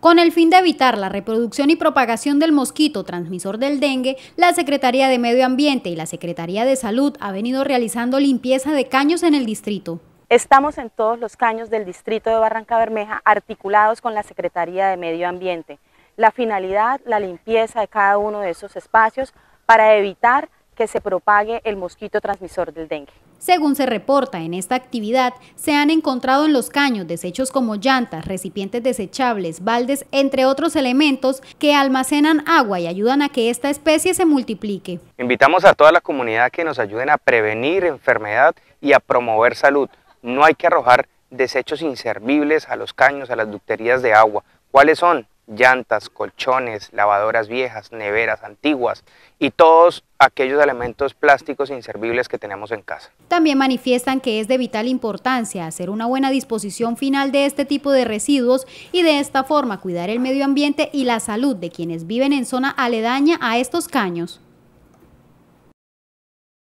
Con el fin de evitar la reproducción y propagación del mosquito transmisor del dengue, la Secretaría de Medio Ambiente y la Secretaría de Salud ha venido realizando limpieza de caños en el distrito. Estamos en todos los caños del distrito de Barranca Bermeja articulados con la Secretaría de Medio Ambiente. La finalidad, la limpieza de cada uno de esos espacios para evitar que se propague el mosquito transmisor del dengue. Según se reporta en esta actividad, se han encontrado en los caños desechos como llantas, recipientes desechables, baldes, entre otros elementos que almacenan agua y ayudan a que esta especie se multiplique. Invitamos a toda la comunidad que nos ayuden a prevenir enfermedad y a promover salud. No hay que arrojar desechos inservibles a los caños, a las ducterías de agua. ¿Cuáles son? llantas, colchones, lavadoras viejas, neveras antiguas y todos aquellos elementos plásticos inservibles que tenemos en casa. También manifiestan que es de vital importancia hacer una buena disposición final de este tipo de residuos y de esta forma cuidar el medio ambiente y la salud de quienes viven en zona aledaña a estos caños.